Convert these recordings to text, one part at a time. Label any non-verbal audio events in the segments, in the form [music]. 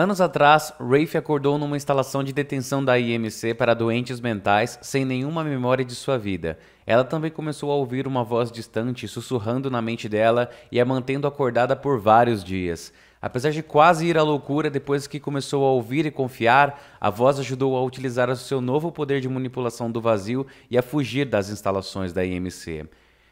Anos atrás, Rafe acordou numa instalação de detenção da IMC para doentes mentais sem nenhuma memória de sua vida. Ela também começou a ouvir uma voz distante sussurrando na mente dela e a mantendo acordada por vários dias. Apesar de quase ir à loucura depois que começou a ouvir e confiar, a voz ajudou a utilizar o seu novo poder de manipulação do vazio e a fugir das instalações da IMC.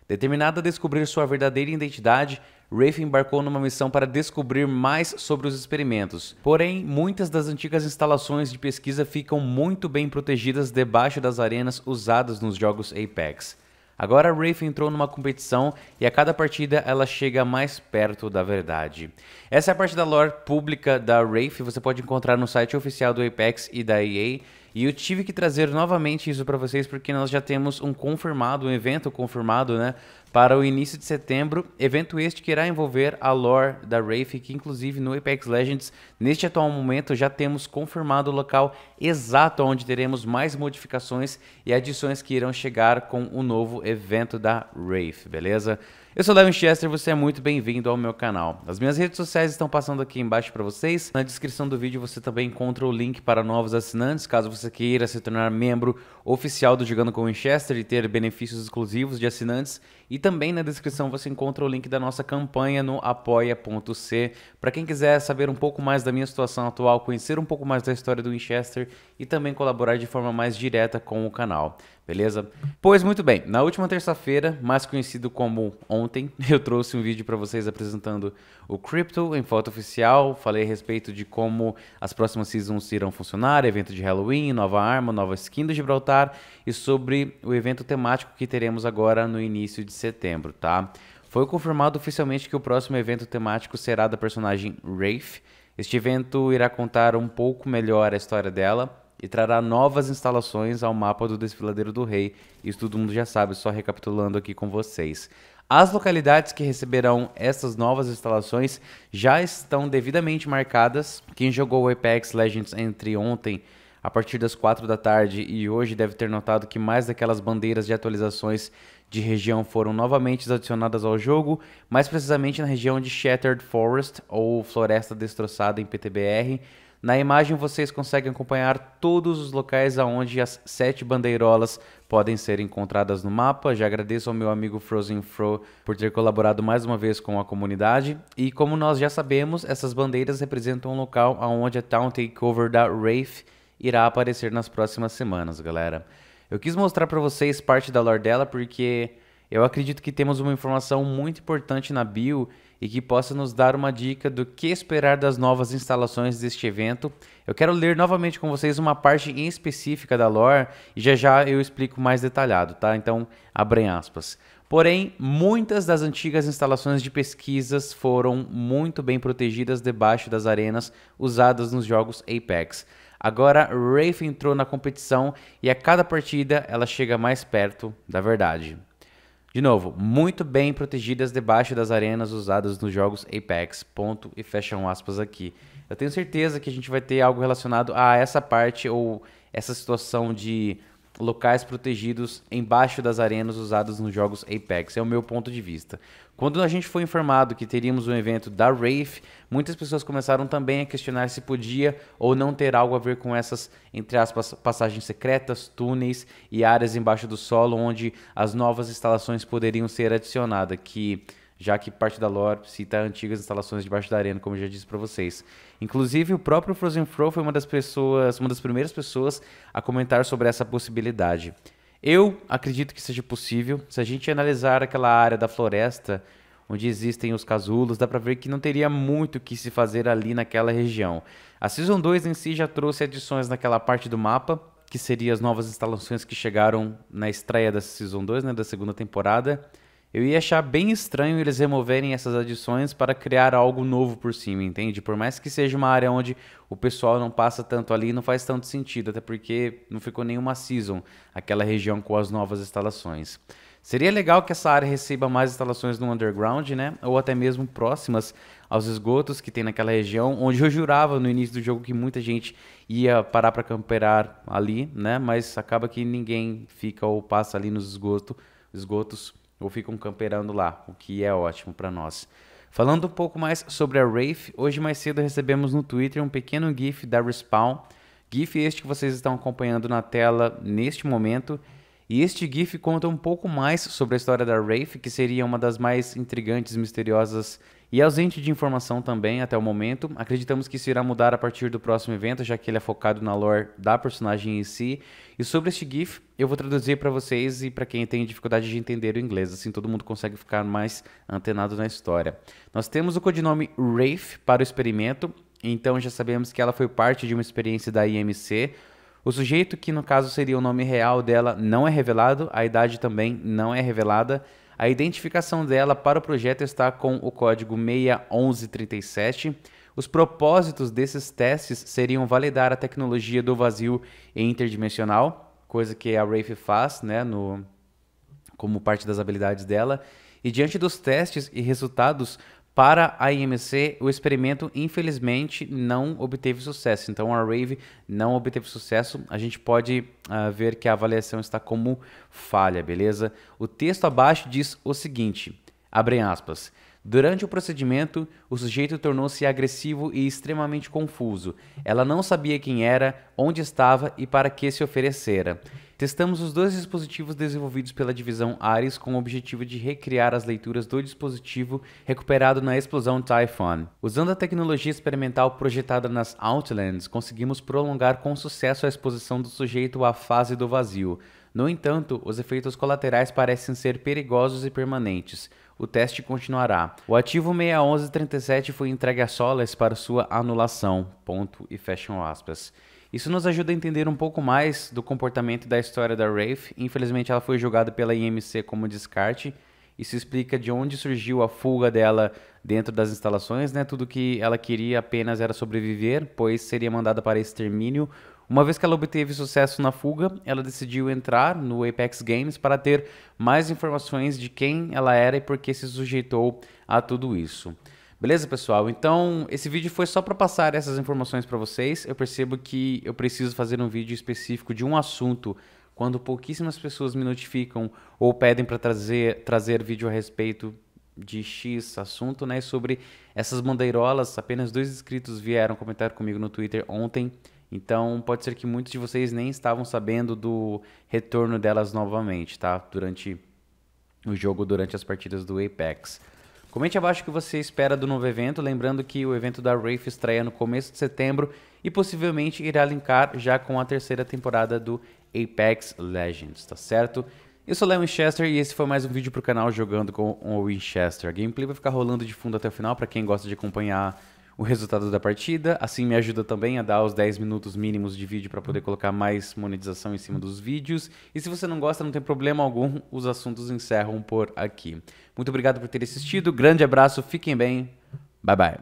Determinada a descobrir sua verdadeira identidade, Rafe embarcou numa missão para descobrir mais sobre os experimentos. Porém, muitas das antigas instalações de pesquisa ficam muito bem protegidas debaixo das arenas usadas nos jogos Apex. Agora Rafe entrou numa competição e a cada partida ela chega mais perto da verdade. Essa é a parte da lore pública da Rafe, você pode encontrar no site oficial do Apex e da EA. E eu tive que trazer novamente isso para vocês porque nós já temos um confirmado, um evento confirmado, né? Para o início de setembro, evento este que irá envolver a lore da Wraith, que inclusive no Apex Legends, neste atual momento, já temos confirmado o local exato onde teremos mais modificações e adições que irão chegar com o novo evento da Wraith, beleza? Eu sou Levin Chester e você é muito bem-vindo ao meu canal. As minhas redes sociais estão passando aqui embaixo para vocês. Na descrição do vídeo você também encontra o link para novos assinantes, caso você queira se tornar membro oficial do Jogando com Winchester e ter benefícios exclusivos de assinantes. E também na descrição você encontra o link da nossa campanha no apoia.c. Para quem quiser saber um pouco mais da minha situação atual, conhecer um pouco mais da história do Winchester e também colaborar de forma mais direta com o canal. Beleza? Pois muito bem, na última terça-feira, mais conhecido como ontem, [laughs] eu trouxe um vídeo para vocês apresentando o Crypto em foto oficial. Falei a respeito de como as próximas seasons irão funcionar, evento de Halloween, nova arma, nova skin do Gibraltar e sobre o evento temático que teremos agora no início de setembro, tá? Foi confirmado oficialmente que o próximo evento temático será da personagem Wraith. Este evento irá contar um pouco melhor a história dela, e trará novas instalações ao mapa do Desfiladeiro do Rei. Isso todo mundo já sabe, só recapitulando aqui com vocês. As localidades que receberão essas novas instalações já estão devidamente marcadas. Quem jogou o Apex Legends entre ontem a partir das 4 da tarde e hoje deve ter notado que mais daquelas bandeiras de atualizações de região foram novamente adicionadas ao jogo, mais precisamente na região de Shattered Forest ou Floresta Destroçada em PTBR na imagem vocês conseguem acompanhar todos os locais aonde as sete bandeirolas podem ser encontradas no mapa. Já agradeço ao meu amigo Frozen Fro por ter colaborado mais uma vez com a comunidade. E como nós já sabemos, essas bandeiras representam um local aonde a Town Takeover da Wraith irá aparecer nas próximas semanas, galera. Eu quis mostrar para vocês parte da lore dela porque eu acredito que temos uma informação muito importante na bio e que possa nos dar uma dica do que esperar das novas instalações deste evento. Eu quero ler novamente com vocês uma parte em específica da lore e já já eu explico mais detalhado, tá? Então, abrem aspas. Porém, muitas das antigas instalações de pesquisas foram muito bem protegidas debaixo das arenas usadas nos jogos Apex. Agora, Rafe entrou na competição e a cada partida ela chega mais perto da verdade. De novo, muito bem protegidas debaixo das arenas usadas nos jogos Apex. Ponto e fecham aspas aqui. Eu tenho certeza que a gente vai ter algo relacionado a essa parte ou essa situação de locais protegidos embaixo das arenas usadas nos jogos Apex. É o meu ponto de vista. Quando a gente foi informado que teríamos um evento da Wraith, muitas pessoas começaram também a questionar se podia ou não ter algo a ver com essas, entre aspas, passagens secretas, túneis e áreas embaixo do solo onde as novas instalações poderiam ser adicionadas, que já que parte da lore cita antigas instalações debaixo da arena, como eu já disse para vocês. Inclusive, o próprio Frozen Fro foi uma das pessoas, uma das primeiras pessoas a comentar sobre essa possibilidade. Eu acredito que seja possível. Se a gente analisar aquela área da floresta onde existem os casulos, dá para ver que não teria muito o que se fazer ali naquela região. A Season 2 em si já trouxe adições naquela parte do mapa, que seriam as novas instalações que chegaram na estreia da Season 2, né, da segunda temporada eu ia achar bem estranho eles removerem essas adições para criar algo novo por cima, entende? Por mais que seja uma área onde o pessoal não passa tanto ali, não faz tanto sentido, até porque não ficou nenhuma season aquela região com as novas instalações. Seria legal que essa área receba mais instalações no underground, né? Ou até mesmo próximas aos esgotos que tem naquela região, onde eu jurava no início do jogo que muita gente ia parar para camperar ali, né? Mas acaba que ninguém fica ou passa ali nos esgoto, esgotos ou ficam camperando lá, o que é ótimo para nós. Falando um pouco mais sobre a Wraith, hoje mais cedo recebemos no Twitter um pequeno GIF da Respawn, GIF este que vocês estão acompanhando na tela neste momento, e este GIF conta um pouco mais sobre a história da Rafe, que seria uma das mais intrigantes, misteriosas e ausente de informação também até o momento. Acreditamos que isso irá mudar a partir do próximo evento, já que ele é focado na lore da personagem em si. E sobre este GIF, eu vou traduzir para vocês e para quem tem dificuldade de entender o inglês, assim todo mundo consegue ficar mais antenado na história. Nós temos o codinome Rafe para o experimento, então já sabemos que ela foi parte de uma experiência da IMC o sujeito, que no caso seria o nome real dela, não é revelado, a idade também não é revelada. A identificação dela para o projeto está com o código 61137. Os propósitos desses testes seriam validar a tecnologia do vazio interdimensional, coisa que a Rafe faz, né, no, como parte das habilidades dela. E diante dos testes e resultados, para a IMC, o experimento infelizmente não obteve sucesso. Então a Rave não obteve sucesso. A gente pode uh, ver que a avaliação está como falha, beleza? O texto abaixo diz o seguinte: Abre aspas. Durante o procedimento, o sujeito tornou-se agressivo e extremamente confuso. Ela não sabia quem era, onde estava e para que se oferecera. Testamos os dois dispositivos desenvolvidos pela divisão Ares com o objetivo de recriar as leituras do dispositivo recuperado na explosão Typhon. Usando a tecnologia experimental projetada nas Outlands, conseguimos prolongar com sucesso a exposição do sujeito à fase do vazio. No entanto, os efeitos colaterais parecem ser perigosos e permanentes. O teste continuará. O ativo 61137 foi entregue a Solas para sua anulação. Ponto e fecham aspas. Isso nos ajuda a entender um pouco mais do comportamento e da história da Rafe. Infelizmente, ela foi julgada pela IMC como descarte. Isso explica de onde surgiu a fuga dela dentro das instalações, né? Tudo que ela queria apenas era sobreviver, pois seria mandada para extermínio. Uma vez que ela obteve sucesso na fuga, ela decidiu entrar no Apex Games para ter mais informações de quem ela era e por que se sujeitou a tudo isso. Beleza, pessoal? Então, esse vídeo foi só para passar essas informações para vocês. Eu percebo que eu preciso fazer um vídeo específico de um assunto quando pouquíssimas pessoas me notificam ou pedem para trazer, trazer vídeo a respeito de X assunto, né? Sobre essas bandeirolas. Apenas dois inscritos vieram comentar comigo no Twitter ontem. Então, pode ser que muitos de vocês nem estavam sabendo do retorno delas novamente, tá? Durante o jogo, durante as partidas do Apex. Comente abaixo o que você espera do novo evento, lembrando que o evento da Rafe estreia no começo de setembro e possivelmente irá linkar já com a terceira temporada do Apex Legends, tá certo? Eu sou Léo Winchester e esse foi mais um vídeo pro canal jogando com o Winchester. A gameplay vai ficar rolando de fundo até o final para quem gosta de acompanhar o resultado da partida. Assim me ajuda também a dar os 10 minutos mínimos de vídeo para poder colocar mais monetização em cima dos vídeos. E se você não gosta, não tem problema algum, os assuntos encerram por aqui. Muito obrigado por ter assistido. Grande abraço, fiquem bem. Bye bye.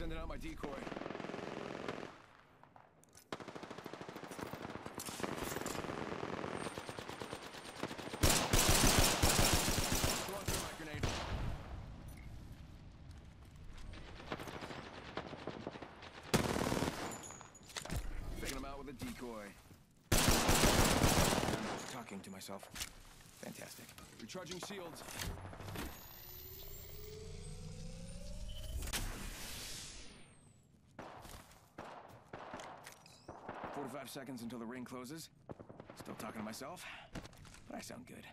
Sending out my decoy. decoy. I'm talking to myself. Fantastic. Recharging shields. seconds until the ring closes. Still talking to myself, but I sound good.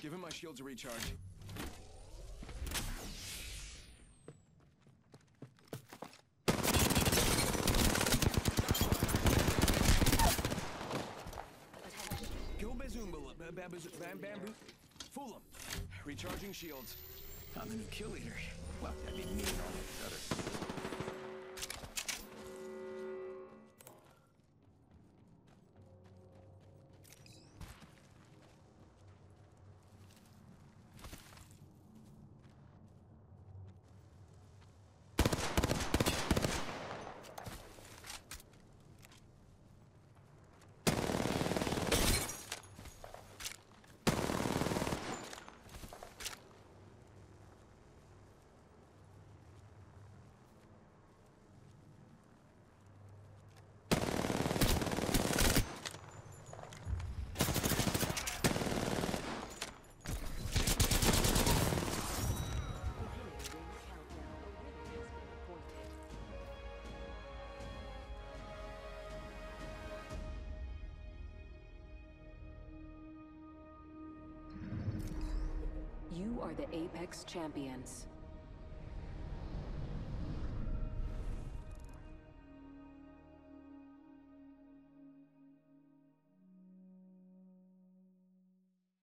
Give him my shield to recharge. shields. I'm the new kill leader. Well, that'd be mean are the Apex Champions.